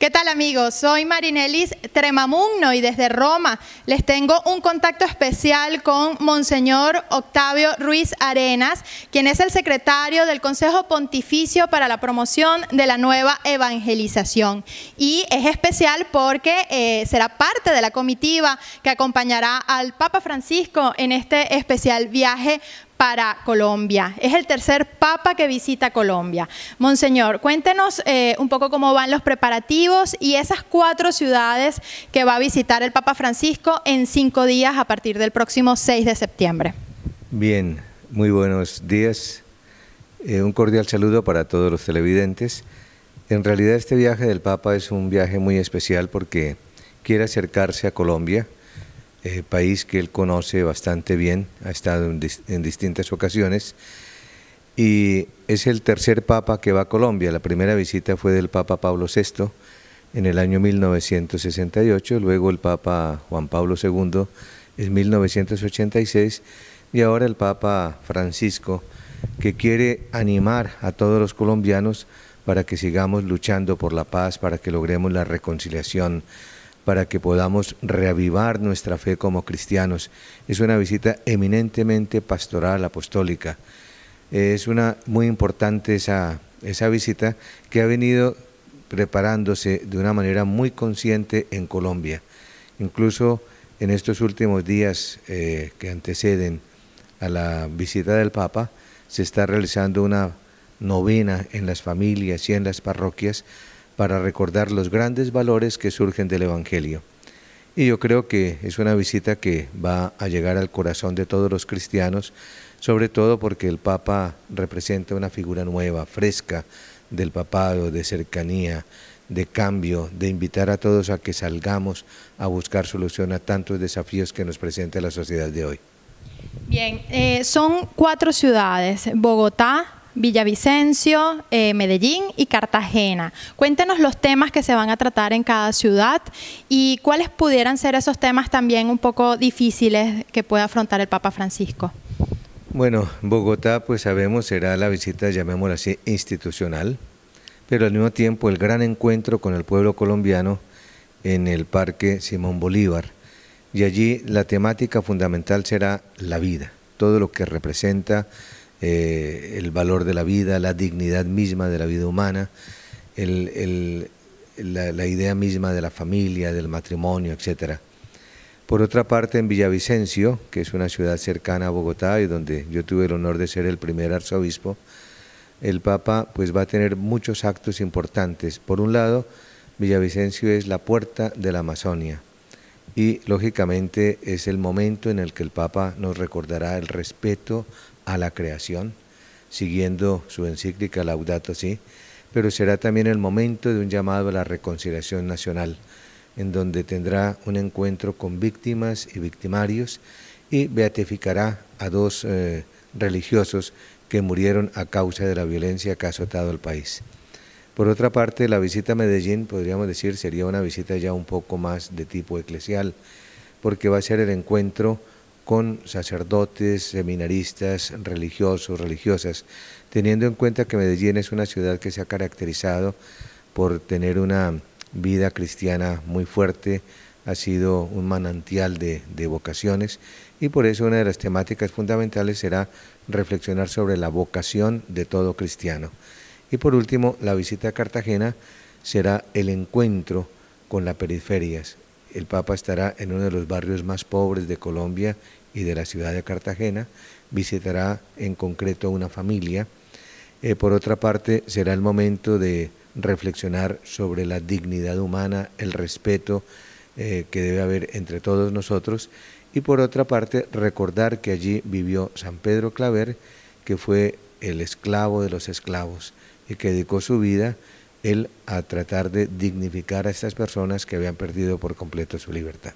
¿Qué tal amigos? Soy Marinelis Tremamugno y desde Roma les tengo un contacto especial con Monseñor Octavio Ruiz Arenas, quien es el secretario del Consejo Pontificio para la Promoción de la Nueva Evangelización. Y es especial porque eh, será parte de la comitiva que acompañará al Papa Francisco en este especial viaje para Colombia. Es el tercer papa que visita Colombia. Monseñor, cuéntenos eh, un poco cómo van los preparativos y esas cuatro ciudades que va a visitar el Papa Francisco en cinco días a partir del próximo 6 de septiembre. Bien, muy buenos días. Eh, un cordial saludo para todos los televidentes. En realidad este viaje del Papa es un viaje muy especial porque quiere acercarse a Colombia eh, país que él conoce bastante bien, ha estado en, en, distintas ocasiones, y es el tercer papa que va a Colombia. La primera visita fue del Papa Pablo VI en el año 1968, luego el Papa Juan Pablo II en 1986, y ahora el Papa Francisco, que quiere animar a todos los colombianos para que sigamos luchando por la paz, para que logremos la reconciliación para que podamos reavivar nuestra fe como cristianos. Es una visita eminentemente pastoral, apostólica. Es una muy importante esa, esa visita que ha venido preparándose de una manera muy consciente en Colombia. Incluso en estos últimos días eh, que anteceden a la visita del Papa, se está realizando una novena en las familias y en las parroquias para recordar los grandes valores que surgen del Evangelio. Y yo creo que es una visita que va a llegar al corazón de todos los cristianos, sobre todo porque el Papa representa una figura nueva, fresca, del papado, de cercanía, de cambio, de invitar a todos a que salgamos a buscar solución a tantos desafíos que nos presenta la sociedad de hoy. Bien, eh, son cuatro ciudades, Bogotá, Villavicencio, eh, Medellín y Cartagena. Cuéntenos los temas que se van a tratar en cada ciudad y cuáles pudieran ser esos temas también un poco difíciles que pueda afrontar el Papa Francisco. Bueno, Bogotá, pues sabemos, será la visita, llamémosla así, institucional, pero al mismo tiempo el gran encuentro con el pueblo colombiano en el Parque Simón Bolívar. Y allí la temática fundamental será la vida, todo lo que representa eh, el valor de la vida, la dignidad misma de la vida humana, la, idea misma de la familia, del matrimonio, etc. Por otra parte, en Villavicencio, que es una ciudad cercana a Bogotá y donde yo tuve el honor de ser el primer arzobispo, el Papa pues va a tener muchos actos importantes. Por un lado, Villavicencio es la puerta de la Amazonia y lógicamente es el momento en el que el Papa nos recordará el respeto a la creación, siguiendo su encíclica Laudato Si, pero será también el momento de un llamado a la reconciliación nacional, en donde tendrá un encuentro con víctimas y victimarios y beatificará a dos eh, religiosos que murieron a causa de la violencia que ha azotado el país. Por otra parte, la visita a Medellín, podríamos decir, sería una visita ya un poco más de tipo eclesial, porque va a ser el encuentro con sacerdotes, seminaristas, religiosos, religiosas, teniendo en cuenta que Medellín es una ciudad que se ha caracterizado por tener una vida cristiana muy fuerte, ha sido un manantial de, vocaciones y por eso una de las temáticas fundamentales será reflexionar sobre la vocación de todo cristiano. Y por último, la visita a Cartagena será el encuentro con las periferias, el Papa estará en uno de los barrios más pobres de Colombia y de la ciudad de Cartagena. Visitará en concreto una familia. Eh, por otra parte, será el momento de reflexionar sobre la dignidad humana, el respeto eh, que debe haber entre todos nosotros y por otra parte recordar que allí vivió San Pedro Claver, que fue el esclavo de los esclavos y que dedicó su vida él a tratar de dignificar a estas personas que habían perdido por completo su libertad.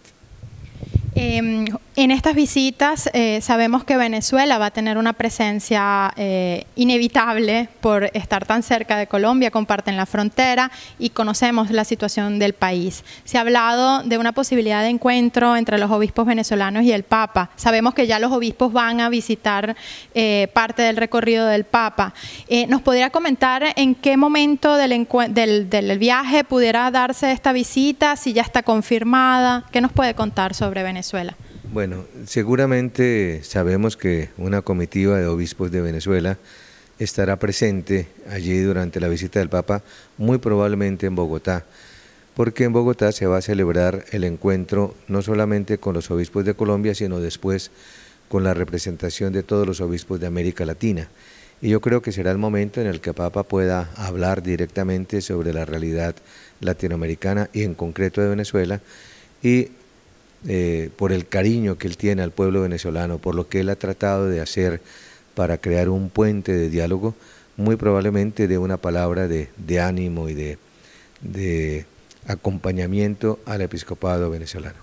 Em, en estas visitas eh, sabemos que Venezuela va a tener una presencia eh, inevitable por estar tan cerca de Colombia, comparten la frontera y conocemos la situación del país. Se ha hablado de una posibilidad de encuentro entre los obispos venezolanos y el Papa. Sabemos que ya los obispos van a visitar eh, parte del recorrido del Papa. ¿Nos podría comentar en qué momento del, del, del viaje pudiera darse esta visita, si ya está confirmada? ¿Qué nos puede contar sobre Venezuela? Bueno, seguramente sabemos que una comitiva de obispos de Venezuela estará presente allí durante la visita del Papa, muy probablemente en Bogotá, porque en Bogotá se va a celebrar el encuentro no solamente con los obispos de Colombia, sino después con la representación de todos los obispos de América Latina. Y yo creo que será el momento en el que el Papa pueda hablar directamente sobre la realidad latinoamericana y en concreto de Venezuela y eh, por el cariño que él tiene al pueblo venezolano, por lo que él ha tratado de hacer para crear un puente de diálogo, muy probablemente de una palabra de, ánimo y de, de acompañamiento al episcopado venezolano.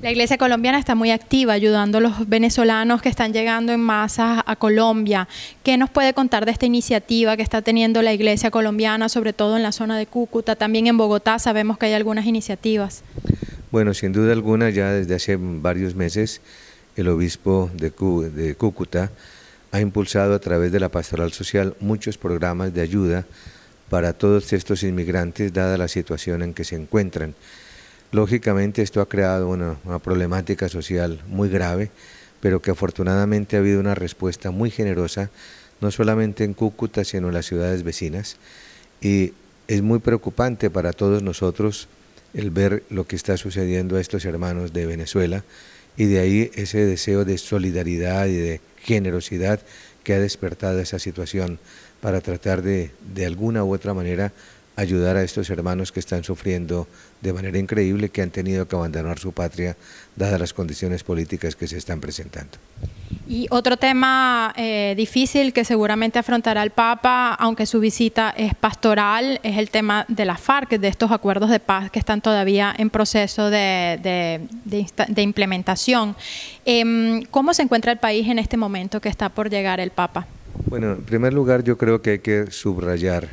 La iglesia colombiana está muy activa ayudando a los venezolanos que están llegando en masas a Colombia. ¿Qué nos puede contar de esta iniciativa que está teniendo la iglesia colombiana, sobre todo en la zona de Cúcuta? También en Bogotá sabemos que hay algunas iniciativas. Bueno, sin duda alguna, ya desde hace varios meses, el obispo de, Cúcuta ha impulsado a través de la pastoral social muchos programas de ayuda para todos estos inmigrantes, dada la situación en que se encuentran. Lógicamente esto ha creado una, problemática social muy grave, pero que afortunadamente ha habido una respuesta muy generosa, no solamente en Cúcuta, sino en las ciudades vecinas. Y es muy preocupante para todos nosotros el ver lo que está sucediendo a estos hermanos de Venezuela y de ahí ese deseo de solidaridad y de generosidad que ha despertado esa situación para tratar de, de alguna u otra manera, ayudar a estos hermanos que están sufriendo de manera increíble, que han tenido que abandonar su patria, dadas las condiciones políticas que se están presentando. Y otro tema eh, difícil que seguramente afrontará el Papa, aunque su visita es pastoral, es el tema de las FARC, de estos acuerdos de paz que están todavía en proceso de, implementación. Em, ¿Cómo se encuentra el país en este momento que está por llegar el Papa? Bueno, en primer lugar yo creo que hay que subrayar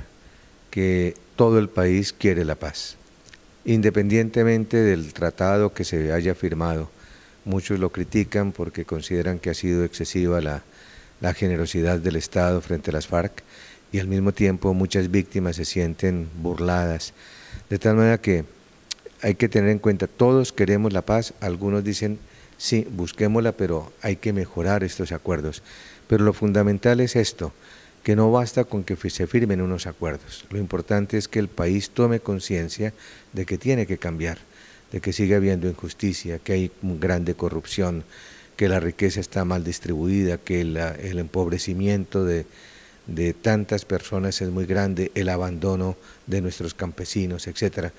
que todo el país quiere la paz, independientemente del tratado que se haya firmado Muchos lo critican porque consideran que ha sido excesiva la, la generosidad del Estado frente a las FARC y al mismo tiempo muchas víctimas se sienten burladas. De tal manera que hay que tener en cuenta, todos queremos la paz, algunos dicen, sí, busquémosla, pero hay que mejorar estos acuerdos. Pero lo fundamental es esto, que no basta con que se firmen unos acuerdos, lo importante es que el país tome conciencia de que tiene que cambiar de que sigue habiendo injusticia, que hay grande corrupción, que la riqueza está mal distribuida, que el empobrecimiento de, de tantas personas es muy grande, el abandono de nuestros campesinos, etcétera,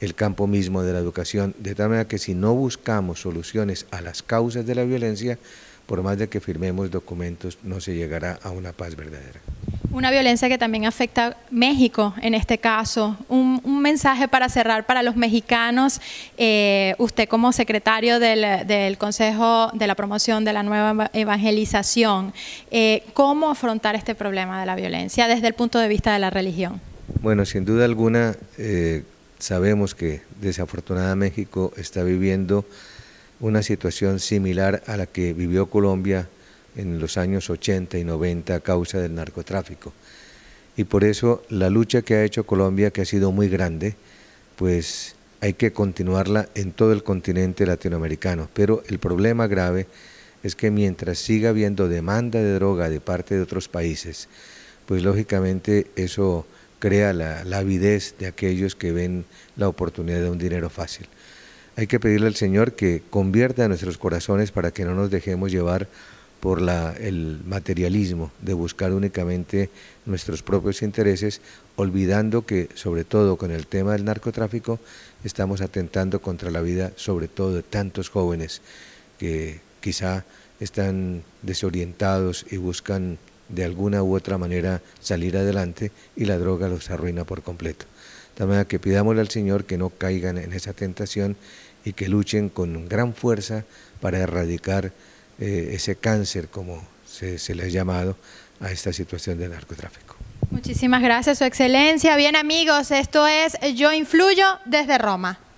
el campo mismo de la educación, de tal manera que si no buscamos soluciones a las causas de la violencia, por más de que firmemos documentos, no se llegará a una paz verdadera. Una violencia que también afecta a México en este caso. Un, mensaje para cerrar para los mexicanos. Eh, usted como secretario del, Consejo de la Promoción de la Nueva Evangelización, eh, ¿cómo afrontar este problema de la violencia desde el punto de vista de la religión? Bueno, sin duda alguna, eh, sabemos que desafortunadamente México está viviendo una situación similar a la que vivió Colombia en los años 80 y 90 a causa del narcotráfico. Y por eso la lucha que ha hecho Colombia, que ha sido muy grande, pues hay que continuarla en todo el continente latinoamericano. Pero el problema grave es que mientras siga habiendo demanda de droga de parte de otros países, pues lógicamente eso crea la, la avidez de aquellos que ven la oportunidad de un dinero fácil. Hay que pedirle al Señor que convierta nuestros corazones para que no nos dejemos llevar por la, el materialismo de buscar únicamente nuestros propios intereses, olvidando que, sobre todo con el tema del narcotráfico, estamos atentando contra la vida, sobre todo de tantos jóvenes que quizá están desorientados y buscan de alguna u otra manera salir adelante y la droga los arruina por completo. También que pidámosle al Señor que no caigan en esa tentación y que luchen con gran fuerza para erradicar eh, ese cáncer, como se, se le ha llamado, a esta situación de narcotráfico. Muchísimas gracias, Su Excelencia. Bien, amigos, esto es Yo Influyo desde Roma.